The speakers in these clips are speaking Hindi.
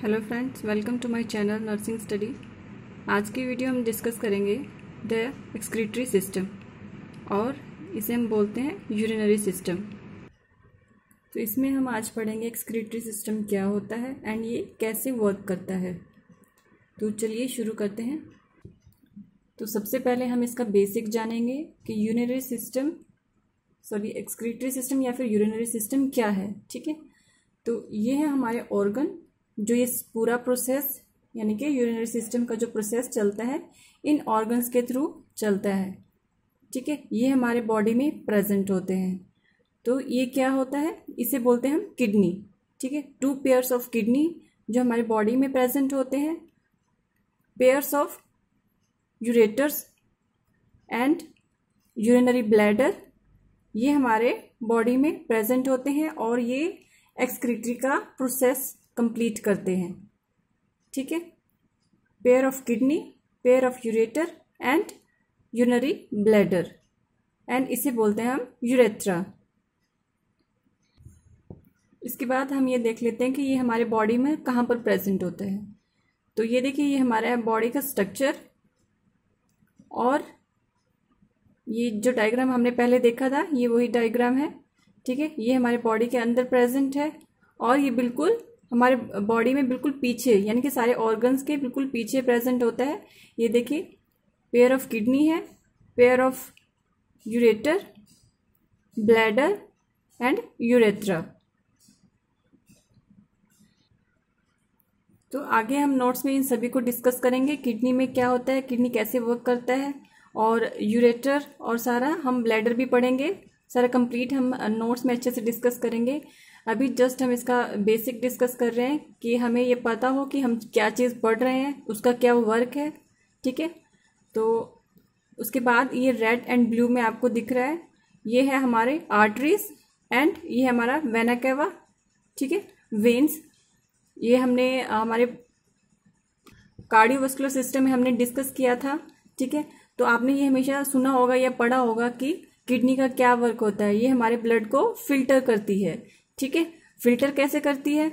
Hello friends welcome to my channel nursing study आज की वीडियो हम डिस्कस करेंगे द एक्सक्रीटरी सिस्टम और इसे हम बोलते हैं यूरिनरी सिस्टम तो इसमें हम आज पढ़ेंगे एक्सक्रीटरी सिस्टम क्या होता है एंड ये कैसे वर्क करता है तो चलिए शुरू करते हैं तो सबसे पहले हम इसका बेसिक जानेंगे कि urinary system sorry excretory system या फिर यूरिनरी सिस्टम क्या है ठीक है तो ये है हमारे ऑर्गन जो ये पूरा प्रोसेस यानी कि यूरिनरी सिस्टम का जो प्रोसेस चलता है इन ऑर्गन्स के थ्रू चलता है ठीक है ये हमारे बॉडी में प्रेजेंट होते हैं तो ये क्या होता है इसे बोलते हैं हम किडनी ठीक है टू पेयर्स ऑफ किडनी जो हमारे बॉडी में प्रेजेंट होते हैं pairs of ureters and urinary bladder ये हमारे बॉडी में प्रेजेंट होते हैं और ये एक्सक्रीटरी का प्रोसेस कंप्लीट करते हैं ठीक है pair of kidney pair of ureter and urinary bladder and इसे बोलते हैं हम यूरेथ्रा इसके बाद हम ये देख लेते हैं कि ये हमारे बॉडी में कहाँ पर प्रेजेंट होते हैं तो ये देखिए ये हमारा बॉडी का स्ट्रक्चर और ये जो डायग्राम हमने पहले देखा था ये वही डायग्राम है ठीक है ये हमारे बॉडी के अंदर प्रेजेंट है और ये बिल्कुल हमारे बॉडी में बिल्कुल पीछे यानी कि सारे ऑर्गन्स के बिल्कुल पीछे प्रेजेंट होता है ये देखिए पेयर ऑफ किडनी है pair of ureter bladder and urethra तो आगे हम नोट्स में इन सभी को डिस्कस करेंगे किडनी में क्या होता है किडनी कैसे वर्क करता है और यूरेटर और सारा हम ब्लैडर भी पढ़ेंगे सारा कंप्लीट हम नोट्स में अच्छे से डिस्कस करेंगे अभी जस्ट हम इसका बेसिक डिस्कस कर रहे हैं कि हमें ये पता हो कि हम क्या चीज़ पढ़ रहे हैं उसका क्या वर्क है ठीक है तो उसके बाद ये रेड एंड ब्लू में आपको दिख रहा है ये है हमारे आर्टरीज एंड ये हमारा वेनाकेवा ठीक है वेन्स ये हमने हमारे कार्डियोवस्कुलर सिस्टम में हमने डिस्कस किया था ठीक है तो आपने ये हमेशा सुना होगा या पढ़ा होगा कि किडनी का क्या वर्क होता है ये हमारे ब्लड को फिल्टर करती है ठीक है फिल्टर कैसे करती है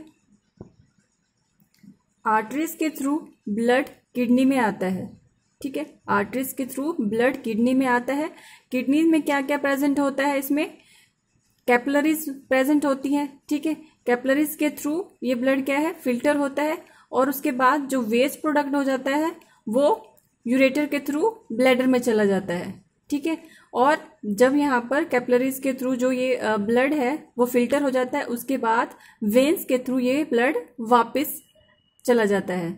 आर्टरीज के थ्रू ब्लड किडनी में आता है ठीक है आर्टरीज के थ्रू ब्लड किडनी में आता है किडनी में क्या क्या प्रेजेंट होता है इसमें कैपलरीज प्रेजेंट होती है ठीक है कैपलरीज के थ्रू ये ब्लड क्या है फिल्टर होता है और उसके बाद जो वेस्ट प्रोडक्ट हो जाता है वो यूरेटर के थ्रू ब्लैडर में चला जाता है ठीक है और जब यहाँ पर कैपलरीज के थ्रू जो ये ब्लड है वो फिल्टर हो जाता है उसके बाद वेन्स के थ्रू ये ब्लड वापस चला जाता है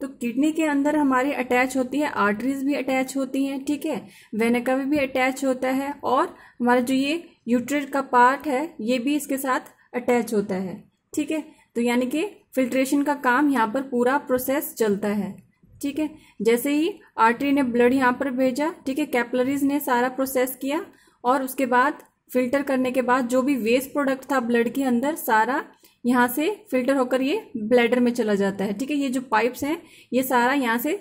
तो किडनी के अंदर हमारी अटैच होती है आर्टरीज भी अटैच होती हैं ठीक है वेनेका भी, भी अटैच होता है और हमारा जो ये यूट्रेट का पार्ट है ये भी इसके साथ अटैच होता है ठीक है तो यानी कि फिल्ट्रेशन का काम यहाँ पर पूरा प्रोसेस चलता है ठीक है जैसे ही आर्टरी ने ब्लड यहाँ पर भेजा ठीक है कैपलरीज ने सारा प्रोसेस किया और उसके बाद फिल्टर करने के बाद जो भी वेस्ट प्रोडक्ट था ब्लड के अंदर सारा यहाँ से फिल्टर होकर ये ब्लैडर में चला जाता है ठीक है ये जो पाइप्स हैं ये सारा यहाँ से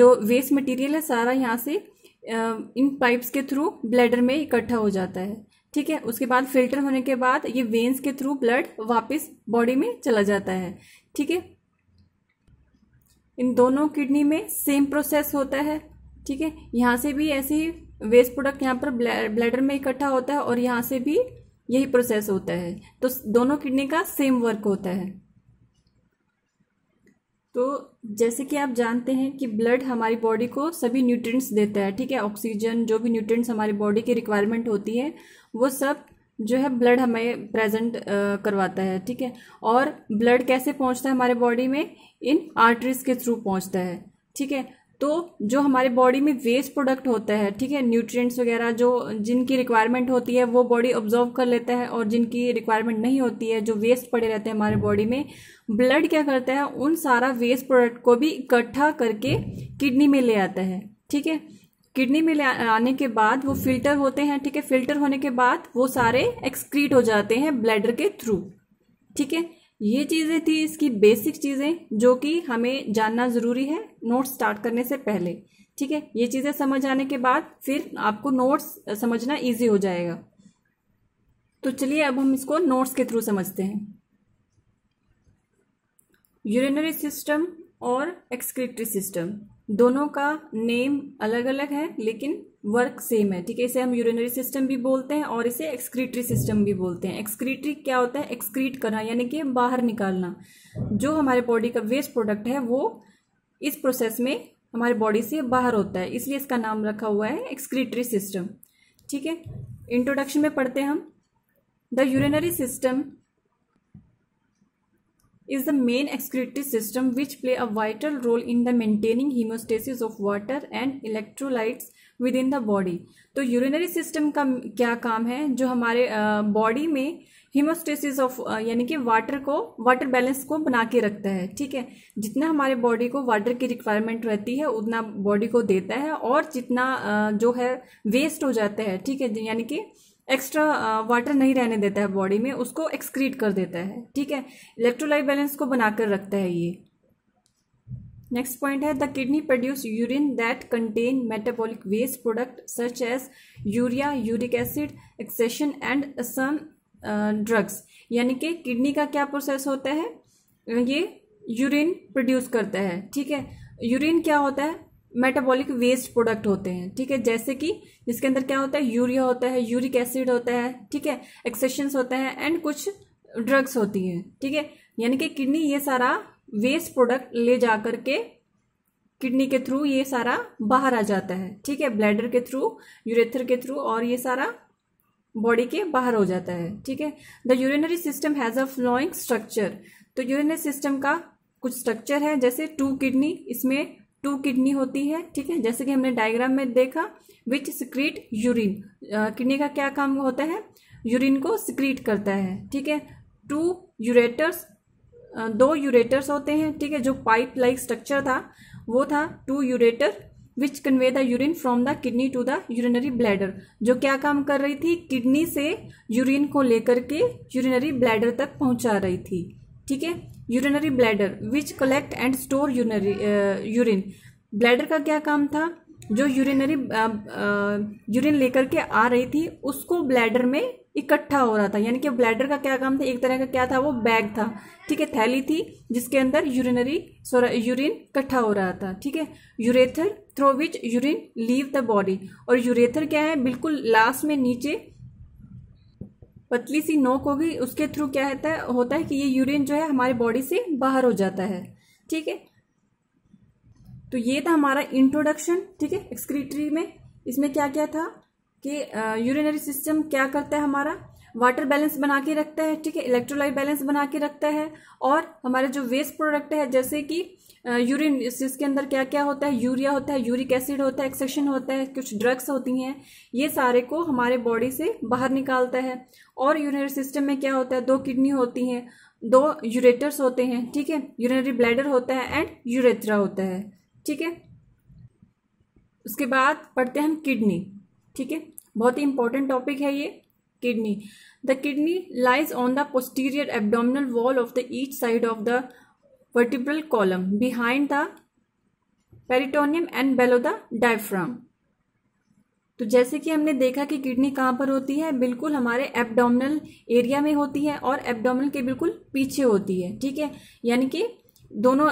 जो वेस्ट मटेरियल है सारा यहाँ से इन पाइप्स के थ्रू ब्लैडर में इकट्ठा हो जाता है ठीक है उसके बाद फिल्टर होने के बाद ये वेन्स के थ्रू ब्लड वापस बॉडी में चला जाता है ठीक है इन दोनों किडनी में सेम प्रोसेस होता है ठीक है यहाँ से भी ऐसे ही वेस्ट प्रोडक्ट यहाँ पर ब्लैडर में इकट्ठा होता है और यहाँ से भी यही प्रोसेस होता है तो दोनों किडनी का सेम वर्क होता है तो जैसे कि आप जानते हैं कि ब्लड हमारी बॉडी को सभी न्यूट्रिएंट्स देता है ठीक है ऑक्सीजन जो भी न्यूट्रिएंट्स हमारी बॉडी की रिक्वायरमेंट होती है वो सब जो है ब्लड हमें प्रेजेंट करवाता है ठीक है और ब्लड कैसे पहुंचता है हमारे बॉडी में इन आर्टरीज के थ्रू पहुंचता है ठीक है तो जो हमारे बॉडी में वेस्ट प्रोडक्ट होता है ठीक है न्यूट्रिएंट्स वगैरह जो जिनकी रिक्वायरमेंट होती है वो बॉडी ऑब्जॉर्व कर लेता है और जिनकी रिक्वायरमेंट नहीं होती है जो वेस्ट पड़े रहते हैं हमारे बॉडी में ब्लड क्या करता है उन सारा वेस्ट प्रोडक्ट को भी इकट्ठा करके किडनी में ले आता है ठीक है किडनी में आने के बाद वो फिल्टर होते हैं ठीक है फिल्टर होने के बाद वो सारे एक्सक्रीट हो जाते हैं ब्लैडर के थ्रू ठीक है ये चीज़ें थी इसकी बेसिक चीज़ें जो कि हमें जानना ज़रूरी है नोट स्टार्ट करने से पहले ठीक है ये चीज़ें समझ आने के बाद फिर आपको नोट्स समझना ईजी हो जाएगा तो चलिए अब हम इसको नोट्स के थ्रू समझते हैं यूरिनरी सिस्टम और एक्सक्रीटरी सिस्टम दोनों का नेम अलग अलग है लेकिन वर्क सेम है ठीक है इसे हम यूरिनरी सिस्टम भी बोलते हैं और इसे एक्सक्रीटरी सिस्टम भी बोलते हैं एक्सक्रीटरी क्या होता है एक्सक्रीट करना यानी कि बाहर निकालना जो हमारे बॉडी का वेस्ट प्रोडक्ट है वो इस प्रोसेस में हमारे बॉडी से बाहर होता है इसलिए इसका नाम रखा हुआ है एक्सक्रीटरी सिस्टम ठीक है इंट्रोडक्शन में पढ़ते हैं हम the urinary system is the main excretory system which play a vital role in the maintaining hemostasis of water and electrolytes within the body तो यूरिनरी सिस्टम का क्या काम है जो हमारे बॉडी में हीमोस्टेसिस ऑफ यानी कि वाटर को वाटर बैलेंस को बना के रखता है ठीक है जितना हमारे बॉडी को वाटर की रिक्वायरमेंट रहती है उतना बॉडी को देता है और जितना uh, जो है वेस्ट हो जाता है ठीक है यानी कि एक्स्ट्रा वाटर uh, नहीं रहने देता है बॉडी में उसको एक्सक्रीट कर देता है ठीक है इलेक्ट्रोलाइट बैलेंस को बनाकर रखता है ये नेक्स्ट पॉइंट है the kidney produce urine that contain metabolic waste product such as urea uric acid excretion and some drugs यानी कि किडनी का क्या प्रोसेस होता है ये यूरिन प्रोड्यूस करता है ठीक है यूरिन क्या होता है मेटाबॉलिक वेस्ट प्रोडक्ट होते हैं ठीक है जैसे कि जिसके अंदर क्या होता है यूरिया होता है यूरिक एसिड होता है ठीक है एक्सेशंस होते हैं एंड कुछ ड्रग्स होती हैं ठीक है यानी कि किडनी ये सारा वेस्ट प्रोडक्ट ले जा करके किडनी के थ्रू ये सारा बाहर आ जाता है ठीक है ब्लैडर के थ्रू यूरेथर के थ्रू और ये सारा बॉडी के बाहर हो जाता है ठीक है the urinary system has a following structure तो यूरिनरी सिस्टम का कुछ स्ट्रक्चर है जैसे टू किडनी इसमें टू किडनी होती है ठीक है जैसे कि हमने डायग्राम में देखा विच सिक्रीट यूरिन किडनी का क्या काम होता है यूरिन को सिक्रीट करता है ठीक है टू यूरेटर्स दो यूरेटर्स होते हैं ठीक है जो पाइप लाइक स्ट्रक्चर था वो था two ureter which convey the urine from the kidney to the urinary bladder जो क्या काम कर रही थी किडनी से यूरिन को लेकर के यूरिनरी ब्लैडर तक पहुंचा रही थी ठीक है urinary bladder which collect and store urinary urine bladder का क्या काम था जो यूरिनरी यूरिन uh, uh, लेकर के आ रही थी उसको ब्लैडर में इकट्ठा हो रहा था यानी कि ब्लैडर का क्या काम था एक तरह का क्या था वो बैग था ठीक है थैली थी जिसके अंदर यूरिनरी यूरिन इकट्ठा हो रहा था ठीक है urethra through which urine leave the body और यूरेथर क्या है बिल्कुल लास्ट में नीचे पतली सी नोक होगी उसके थ्रू क्या होता है होता है कि ये यूरिन जो है हमारे बॉडी से बाहर हो जाता है ठीक है तो ये था हमारा इंट्रोडक्शन ठीक है एक्सक्रीटरी में इसमें क्या क्या था कि यूरिनरी सिस्टम क्या करता है हमारा वाटर बैलेंस बना के रखता है ठीक है इलेक्ट्रोलाइट बैलेंस बना के रखता है और हमारे जो वेस्ट प्रोडक्ट है जैसे कि यूरिन इसके अंदर क्या क्या होता है यूरिया होता है यूरिक एसिड होता है एक्सेशन होता है कुछ ड्रग्स होती हैं ये सारे को हमारे बॉडी से बाहर निकालता है और यूरिनरी सिस्टम में क्या होता है दो किडनी होती हैं दो यूरेटर्स होते हैं ठीक है यूरिनरी ब्लैडर होता है एंड यूरेथ्रा होता है ठीक है उसके बाद पढ़ते हैं हम किडनी ठीक है बहुत ही इंपॉर्टेंट टॉपिक है ये kidney the kidney lies on the posterior abdominal wall of the each side of the vertebral column behind the peritoneum and below the diaphragm तो जैसे कि हमने देखा कि किडनी कहाँ पर होती है बिल्कुल हमारे एब्डोमिनल एरिया में होती है और एब्डोमिनल के बिल्कुल पीछे होती है ठीक है यानी कि दोनों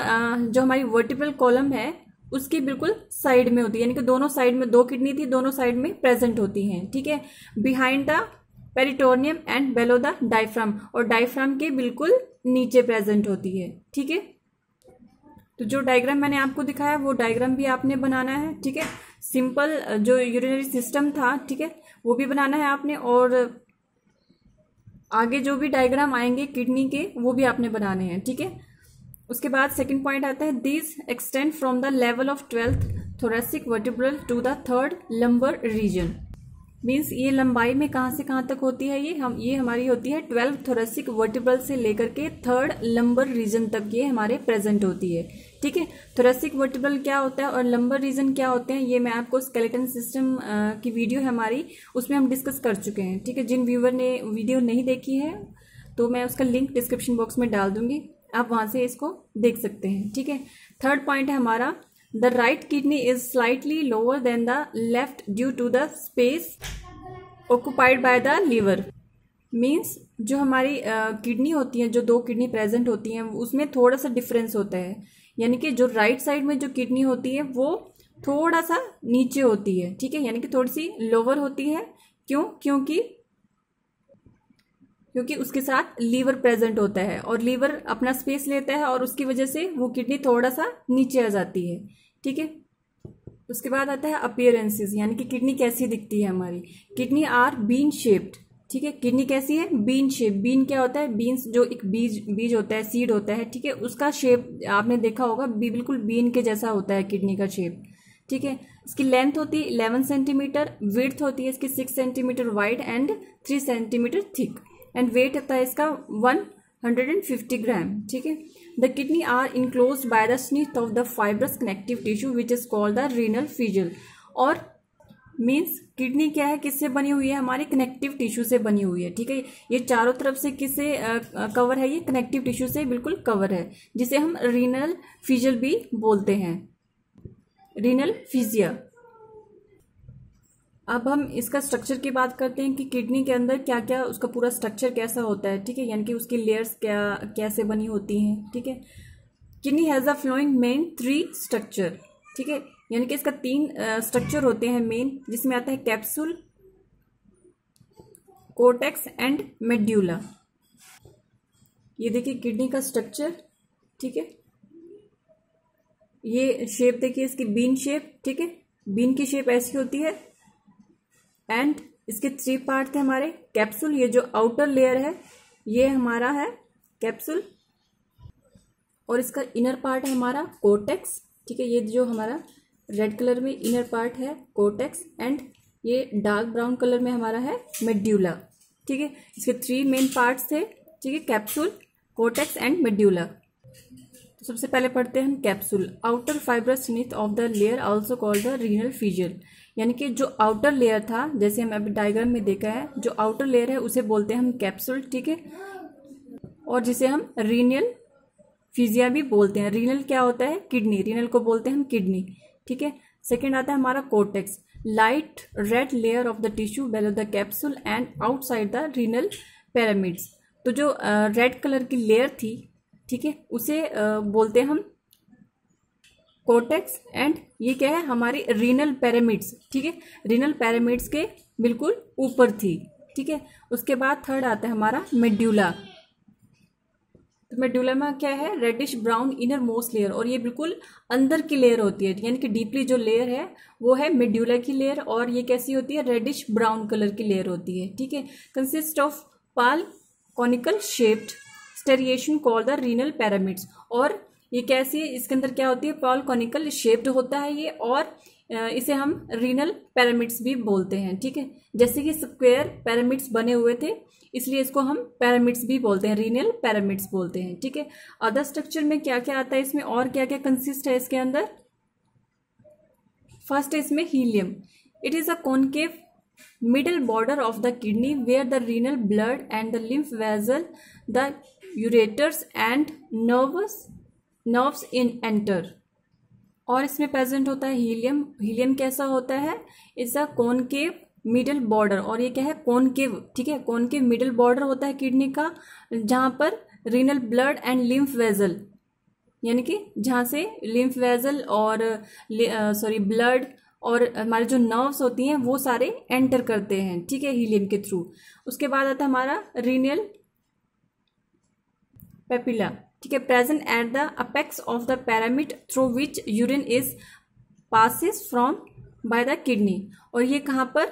जो हमारी वर्टिब्रल कॉलम है उसकी बिल्कुल साइड में होती है यानी कि दोनों साइड में दो किडनी थी दोनों साइड में प्रेजेंट होती हैं ठीक है behind the peritoneum and below the diaphragm और डायफ्राम के बिल्कुल नीचे प्रेजेंट होती है ठीक है तो जो डायग्राम मैंने आपको दिखाया वो डायग्राम भी आपने बनाना है ठीक है सिंपल जो यूरिनरी सिस्टम था ठीक है वो भी बनाना है आपने और आगे जो भी डायग्राम आएंगे किडनी के वो भी आपने बनाने हैं ठीक है उसके बाद सेकंड पॉइंट आता है this extend from the level of twelfth thoracic vertebral to the third lumbar region means ये लंबाई में कहाँ से कहाँ तक होती है ये हम ये हमारी होती है ट्वेल्व थोरेसिक वर्टिब्रल से लेकर के थर्ड लंबर रीजन तक ये हमारे प्रेजेंट होती है ठीक है थोरेसिक वर्टिब्रल क्या होता है और लंबर रीजन क्या होते हैं ये मैं आपको स्केलेटन सिस्टम की वीडियो है हमारी उसमें हम डिस्कस कर चुके हैं ठीक है जिन व्यूवर ने वीडियो नहीं देखी है तो मैं उसका लिंक डिस्क्रिप्शन बॉक्स में डाल दूंगी आप वहाँ से इसको देख सकते हैं ठीक है थर्ड पॉइंट है हमारा the right kidney is slightly lower than the left due to the space occupied by the liver means जो हमारी किडनी uh, होती है जो दो किडनी प्रेजेंट होती हैं उसमें थोड़ा सा डिफरेंस होता है यानी कि जो राइट right साइड में जो किडनी होती है वो थोड़ा सा नीचे होती है ठीक है यानी कि थोड़ी सी लोअर होती है क्यों क्योंकि क्योंकि उसके साथ लीवर प्रेजेंट होता है और लीवर अपना स्पेस लेता है और उसकी वजह से वो किडनी थोड़ा सा नीचे आ जाती है ठीक है उसके बाद आता है अपियरेंसेस यानी कि किडनी कैसी दिखती है हमारी किडनी आर बीन शेप्ड ठीक है किडनी कैसी है बीन शेप बीन क्या होता है बीन्स जो एक बीज बीज होता है सीड होता है ठीक है उसका शेप आपने देखा होगा बिल्कुल बीन के जैसा होता है किडनी का शेप ठीक है इसकी लेंथ होती है इलेवन सेंटीमीटर विर्थ होती है इसकी six centimetre wide and three centimetre thick and wait होता है इसका one hundred and fifty gram ठीक है the kidney are enclose by the स्निथ of the fibrous connective tissue which is called the renal फीजल और मीन्स किडनी क्या है किससे बनी हुई है हमारे कनेक्टिव टिश्यू से बनी हुई है ठीक है ये चारों तरफ से किससे कवर है ये कनेक्टिव टिश्यू से बिल्कुल कवर है जिसे हम रीनल फीजल भी बोलते हैं रीनल फिजिया अब हम इसका स्ट्रक्चर की बात करते हैं कि किडनी के अंदर क्या क्या उसका पूरा स्ट्रक्चर कैसा होता है ठीक है यानी कि उसकी लेयर्स क्या कैसे बनी होती हैं ठीक है kidney has a following main three structure ठीक है यानी कि इसका तीन स्ट्रक्चर होते हैं मेन जिसमें आता है कैप्सूल कोटेक्स एंड मेड्यूला ये देखिए किडनी का स्ट्रक्चर ठीक है ये शेप देखिए इसकी बीन शेप ठीक है बीन की शेप ऐसी होती है एंड इसके थ्री पार्ट थे हमारे कैप्सूल ये जो आउटर लेयर है ये हमारा है कैप्सूल और इसका इनर पार्ट है हमारा कोटेक्स ठीक है ये जो हमारा रेड कलर में इनर पार्ट है कोटेक्स एंड ये डार्क ब्राउन कलर में हमारा है मेड्यूला ठीक है इसके थ्री मेन पार्ट्स थे ठीक है कैप्सूल कोटेक्स एंड मेड्यूला तो सबसे पहले पढ़ते हैं हम capsule outer fibre sheath of the layer also called the renal fascia यानी कि जो आउटर लेयर था जैसे हम अभी डायग्राम में देखा है जो आउटर लेयर है उसे बोलते हैं हम कैप्सूल ठीक है और जिसे हम रीनियल फिजिया भी बोलते हैं रीनल क्या होता है किडनी रीनल को बोलते हैं हम किडनी ठीक है सेकेंड आता है हमारा cortex light red layer of the tissue below the capsule and outside the renal pyramids तो जो रेड uh, कलर की लेयर थी ठीक है उसे uh, बोलते हैं हम कोटेक्स एंड ये क्या है हमारी रीनल पैरामिड्स ठीक है रीनल पैरामिड्स के बिल्कुल ऊपर थी ठीक है उसके बाद थर्ड आता है हमारा मेड्यूला तो मेड्यूला में क्या है reddish brown inner most layer और ये बिल्कुल अंदर की लेयर होती है यानी कि डीपली जो लेयर है वो है मेड्यूला की लेयर और ये कैसी होती है रेडिश ब्राउन कलर की लेयर होती है ठीक है consist of pale conical shaped striation call the renal pyramids और ये कैसी है इसके अंदर क्या होती है पॉल कॉनिकल शेप्ड होता है ये और इसे हम रीनल पैरामिड्स भी बोलते हैं ठीक है जैसे कि स्क्वेयर पैरामिड्स बने हुए थे इसलिए इसको हम पैरामिड्स भी बोलते हैं रीनल पैरामिड्स बोलते हैं ठीक है अदर स्ट्रक्चर में क्या क्या आता है इसमें और क्या क्या कंसिस्ट है इसके अंदर फर्स्ट है इसमें hilum it is a concave middle border of the kidney where the renal blood and the lymph vessel the ureters and nervous nerves in enter और इसमें प्रेजेंट होता है हीलियम हीलियम कैसा होता है it's a concave middle border और ये क्या है कॉनकेव ठीक है कॉनकेव मिडल बॉर्डर होता है किडनी का जहाँ पर renal blood and lymph vessel यानी कि जहाँ से लिम्फ वेजल और सॉरी ब्लड और हमारे जो नर्व्स होती हैं वो सारे एंटर करते हैं ठीक है हीलियम के थ्रू उसके बाद आता है हमारा रीनियल पेपिला ठीक है present at the apex of the pyramid through which urine is passes from by the kidney और ये कहाँ पर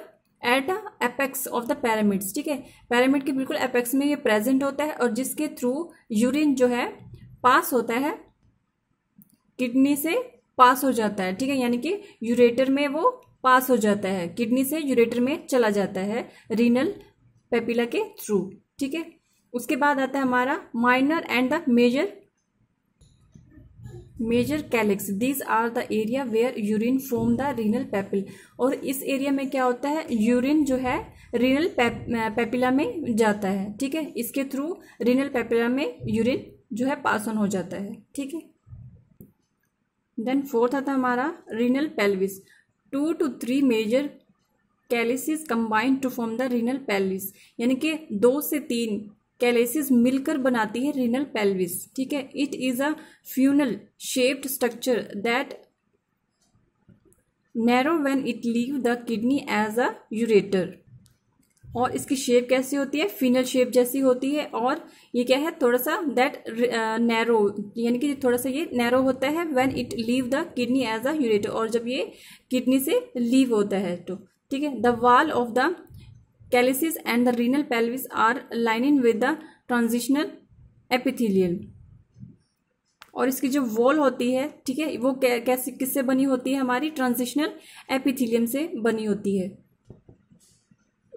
at the apex of the pyramids ठीक है पैरामिड के बिल्कुल अपेक्स में ये प्रेजेंट होता है और जिसके थ्रू यूरिन जो है पास होता है किडनी से पास हो जाता है ठीक है यानी कि यूरेटर में वो पास हो जाता है किडनी से यूरेटर में चला जाता है रीनल पेपिला के थ्रू ठीक है उसके बाद आता है हमारा minor and the major major calyx these are the area where urine form the renal papilla और इस एरिया में क्या होता है यूरिन जो है रीनल पेपिला में जाता है ठीक है इसके थ्रू रीनल पेपिला में यूरिन जो है पास ऑन हो जाता है ठीक है देन फोर्थ आता है हमारा renal pelvis two to three major calyces combined to form the renal pelvis यानी कि दो से तीन कैलेसिस मिलकर बनाती है रिनल पेल्विस ठीक है it is a funnel shaped structure that narrow when it leave the kidney as a ureter और इसकी शेप कैसी होती है फिनल शेप जैसी होती है और ये क्या है थोड़ा सा दैट नैरो uh, यानी कि थोड़ा सा ये नैरो होता है when it leave the kidney as a ureter और जब ये किडनी से लीव होता है तो ठीक है the wall of the calyces and the renal pelvis are lining with the transitional epithelial और इसकी जो वॉल होती है ठीक है वो कैसे किससे बनी होती है हमारी ट्रांजिशनल एपिथीलियम से बनी होती है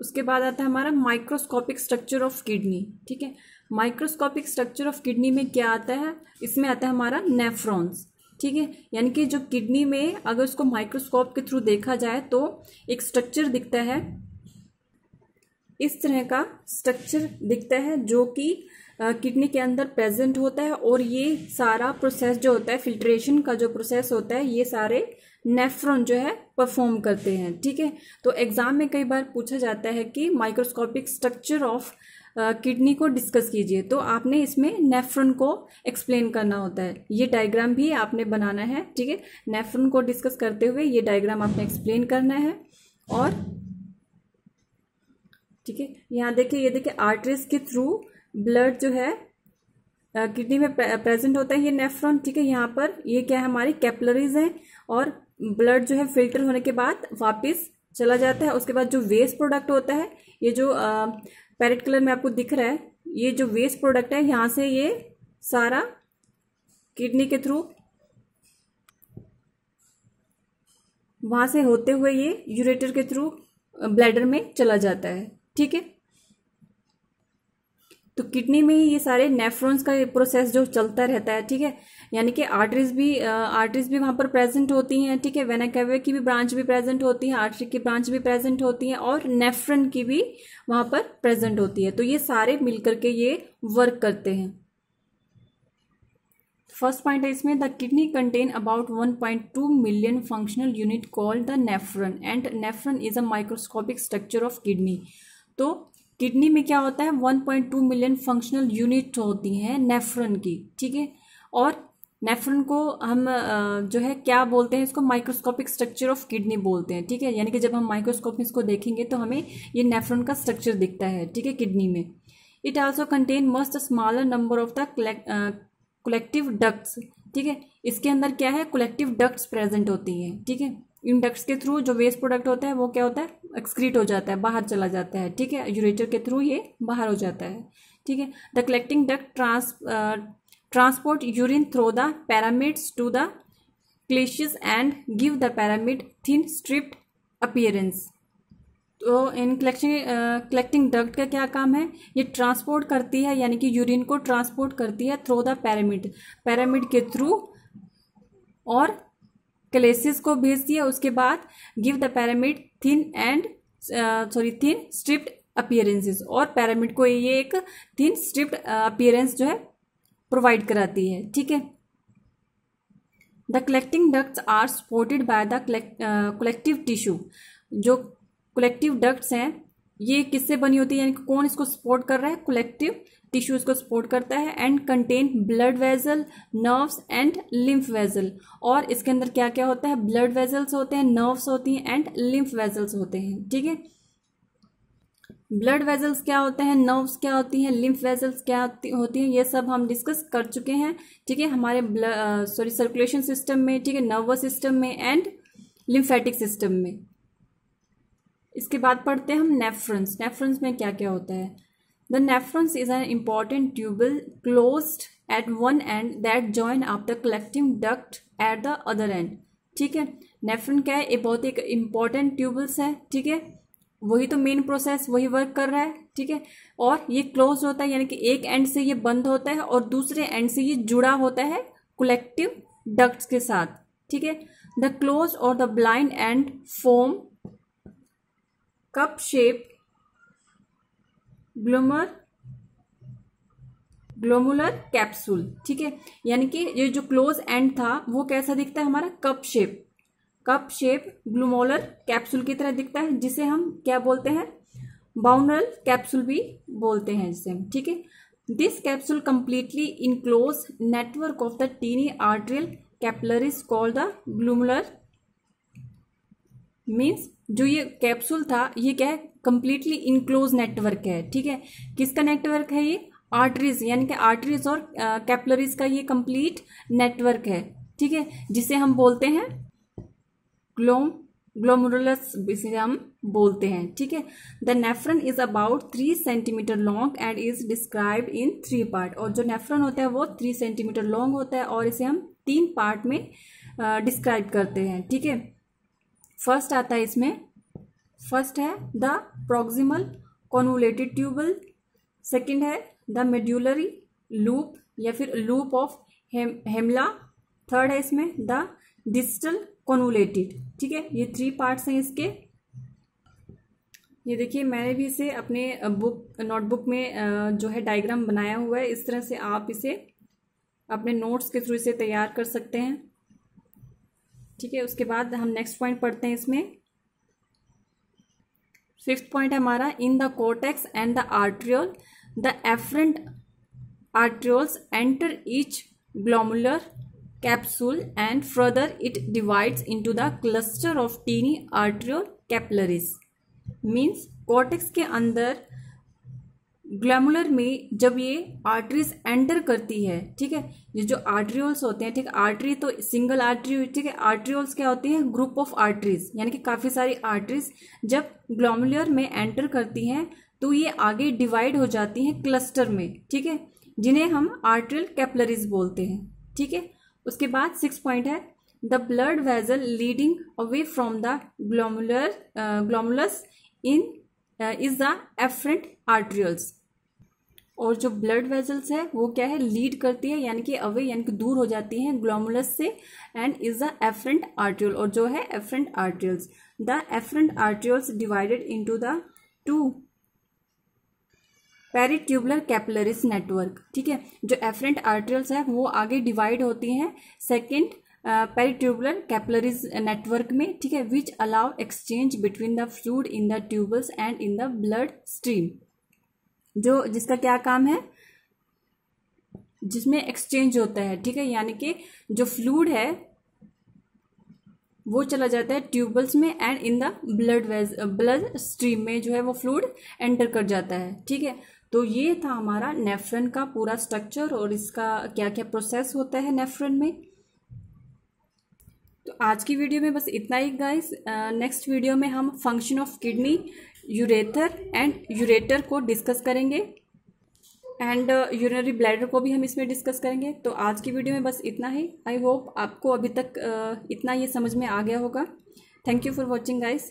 उसके बाद आता है हमारा माइक्रोस्कोपिक स्ट्रक्चर ऑफ किडनी ठीक है माइक्रोस्कोपिक स्ट्रक्चर ऑफ किडनी में क्या आता है इसमें आता है हमारा नेफ्रॉन्स ठीक है यानी कि जो किडनी में अगर उसको माइक्रोस्कोप के थ्रू देखा जाए तो एक स्ट्रक्चर दिखता है इस तरह का स्ट्रक्चर दिखता है जो कि किडनी के अंदर प्रेजेंट होता है और ये सारा प्रोसेस जो होता है फिल्ट्रेशन का जो प्रोसेस होता है ये सारे नेफ्रॉन जो है परफॉर्म करते हैं ठीक है तो एग्जाम में कई बार पूछा जाता है कि माइक्रोस्कोपिक स्ट्रक्चर ऑफ किडनी को डिस्कस कीजिए तो आपने इसमें नेफ्रॉन को एक्सप्लेन करना होता है ये डायग्राम भी आपने बनाना है ठीक है नेफ्रॉन को डिस्कस करते हुए ये डायग्राम आपने एक्सप्लेन करना है और ठीक है यहाँ देखिए ये देखिए आर्टरीज के थ्रू ब्लड जो है किडनी में प्रेजेंट होता है ये नेफ्रॉन ठीक है यहाँ पर ये क्या है हमारी कैपलरीज हैं और ब्लड जो है फिल्टर होने के बाद वापस चला जाता है उसके बाद जो वेस्ट प्रोडक्ट होता है ये जो पैरेट कलर में आपको दिख रहा है ये जो वेस्ट प्रोडक्ट है यहाँ से ये सारा किडनी के थ्रू वहां से होते हुए ये यूरेटर के थ्रू ब्लैडर में चला जाता है ठीक है तो किडनी में ही ये सारे नेफ्रॉन्स का प्रोसेस जो चलता रहता है ठीक है यानी कि आर्टरीज भी आर्टरीज भी वहां पर प्रेजेंट होती हैं ठीक है वेना कैवे की भी ब्रांच भी प्रेजेंट होती है आर्टरी की ब्रांच भी प्रेजेंट होती है और नेफ्रन की भी वहां पर प्रेजेंट होती है तो ये सारे मिलकर के ये वर्क करते हैं फर्स्ट पॉइंट है इसमें the kidney contain about 1.2 million functional unit called the nephron and nephron is a microscopic structure of kidney तो किडनी में क्या होता है 1.2 मिलियन फंक्शनल यूनिट होती हैं नेफ्रन की ठीक है और नेफ्रन को हम जो है क्या बोलते हैं इसको माइक्रोस्कोपिक स्ट्रक्चर ऑफ किडनी बोलते हैं ठीक है यानी कि जब हम माइक्रोस्कोप में इसको देखेंगे तो हमें ये नेफ्रन का स्ट्रक्चर दिखता है ठीक है किडनी में it also contain must smaller number of the collective ducts ठीक है इसके अंदर क्या है कलेक्टिव डक्ट्स प्रेजेंट होती हैं ठीक है थीके? इंडक्ट्स के थ्रू जो वेस्ट प्रोडक्ट होता है वो क्या होता है एक्सक्रीट हो जाता है बाहर चला जाता है ठीक है यूरेटर के थ्रू ये बाहर हो जाता है ठीक है the collecting duct trans transport urine through the pyramids to the calyces and give the pyramid thin striped appearance तो इन कलेक्शन कलेक्टिंग डक्ट का क्या काम है ये ट्रांसपोर्ट करती है यानी कि यूरिन को ट्रांसपोर्ट करती है थ्रो द पैरामिड पैरामिड के थ्रू और क्लेसिस को भेज दिया उसके बाद give the pyramid thin and sorry thin striped appearances और पैरामिड को ये एक थिन स्ट्रिप्ट अपियरेंस जो है प्रोवाइड कराती है ठीक है the collecting ducts are supported by the collective tissue जो कलेक्टिव डक्ट्स हैं ये किससे बनी होती है यानी कौन इसको सपोर्ट कर रहा है कलेक्टिव टिश्यूज़ को सपोर्ट करता है and contain blood vessel nerves and lymph vessel और इसके अंदर क्या क्या होता है ब्लड वेजल्स होते हैं नर्व्स होती हैं एंड लिम्फ वेजल्स होते हैं ठीक है ब्लड वेजल्स क्या होते हैं नर्व्स क्या होती हैं लिम्फ वेजल्स क्या होती हैं ये सब हम डिस्कस कर चुके हैं ठीक है हमारे सॉरी सर्कुलेशन सिस्टम में ठीक है नर्वस सिस्टम में एंड लिम्फेटिक सिस्टम में इसके बाद पढ़ते हैं हम नेफ्रंस नेफ्रंस में क्या क्या होता है The nephrons is an important tubule closed at one end that join up the collecting duct at the other end. ठीक है नेफ्रन क्या है ये बहुत एक इम्पॉर्टेंट ट्यूबल्स है ठीक है वही तो मेन प्रोसेस वही वर्क कर रहा है ठीक है और ये क्लोज होता है यानी कि एक एंड से ये बंद होता है और दूसरे एंड से ये जुड़ा होता है कलेक्टिव डक्ट्स के साथ ठीक है द क्लोज और the blind end form cup shape glomer glomerular capsule ठीक है यानी कि ये जो क्लोज एंड था वो कैसा दिखता है हमारा cup shape cup shape glomerular capsule की तरह दिखता है जिसे हम क्या बोलते हैं बाउंड्रल कैप्सूल भी बोलते हैं जिसे ठीक है this capsule completely enclose network of the tiny arterial capillaries called the glomerular means जो ये कैप्सूल था ये क्या है कंप्लीटली इनक्लोज नेटवर्क है ठीक है किसका नेटवर्क है ये आर्टरीज यानी कि आर्टरीज और कैपलरीज का ये कंप्लीट नेटवर्क है ठीक है जिसे हम बोलते हैं ग्लोम ग्लोमरुलस इसे हम बोलते हैं ठीक है the nephron is about three centimetre long and is describe in three part और जो नेफ्रन होता है वो थ्री सेंटीमीटर लॉन्ग होता है और इसे हम तीन पार्ट में डिस्क्राइब करते हैं ठीक है फर्स्ट आता है इसमें फर्स्ट है the proximal convoluted tubule second है द मेड्यूलरी लूप या फिर लूप ऑफ हेमला थर्ड है इसमें द डिजिटल कॉन्वोलेटेड ठीक है ये थ्री पार्ट्स हैं इसके ये देखिए मैंने भी इसे अपने बुक नोटबुक में जो है डायग्राम बनाया हुआ है इस तरह से आप इसे अपने नोट्स के थ्रू इसे तैयार कर सकते हैं ठीक है उसके बाद हम नेक्स्ट पॉइंट पढ़ते हैं इसमें फिफ्थ पॉइंट है हमारा in the cortex and the arteriole the afferent arterioles enter each glomerular capsule and further it divides into the cluster of tiny arteriole capillaries means cortex के अंदर ग्लैमुलर में जब ये आर्टरीज एंटर करती है ठीक है ये जो आर्ट्रियोल्स होते हैं ठीक है आर्टरी तो सिंगल आर्टरी ठीक है आर्ट्रियोल्स क्या होती हैं ग्रुप ऑफ आर्टरीज यानी कि काफ़ी सारी आर्टरीज जब ग्लैमुलर में एंटर करती हैं तो ये आगे डिवाइड हो जाती हैं क्लस्टर में ठीक है जिन्हें हम आर्ट्रियल कैपलरीज बोलते हैं ठीक है उसके बाद सिक्स पॉइंट है the blood vessel leading away from the glomerular glomerulus in is the efferent arterioles और जो ब्लड वेजल्स है वो क्या है लीड करती है यानी कि अवे यानी कि दूर हो जाती है ग्लोमुलस से and is the efferent arteriole और जो है efferent arterioles the efferent arterioles divided into the two tubular capillaries network ठीक है जो एफरेंट आर्ट्रियल्स है वो आगे डिवाइड होती हैं सेकेंड ट्यूबुलर कैपिलरीज नेटवर्क में ठीक है which allow exchange between the fluid in the tubules and in the blood stream जो जिसका क्या काम है जिसमें एक्सचेंज होता है ठीक है यानी कि जो फ्लूड है वो चला जाता है ट्यूबल्स में and in the blood vessel blood stream में जो है वो फ्लूड एंटर कर जाता है ठीक है तो ये था हमारा नेफ्रन का पूरा स्ट्रक्चर और इसका क्या क्या प्रोसेस होता है नेफ्रन में तो आज की वीडियो में बस इतना ही गाइस नेक्स्ट वीडियो में हम function of kidney urethra and ureter को डिस्कस करेंगे एंड यूरिनरी ब्लैडर को भी हम इसमें डिस्कस करेंगे तो आज की वीडियो में बस इतना ही आई होप आपको अभी तक uh, इतना ये समझ में आ गया होगा thank you for watching guys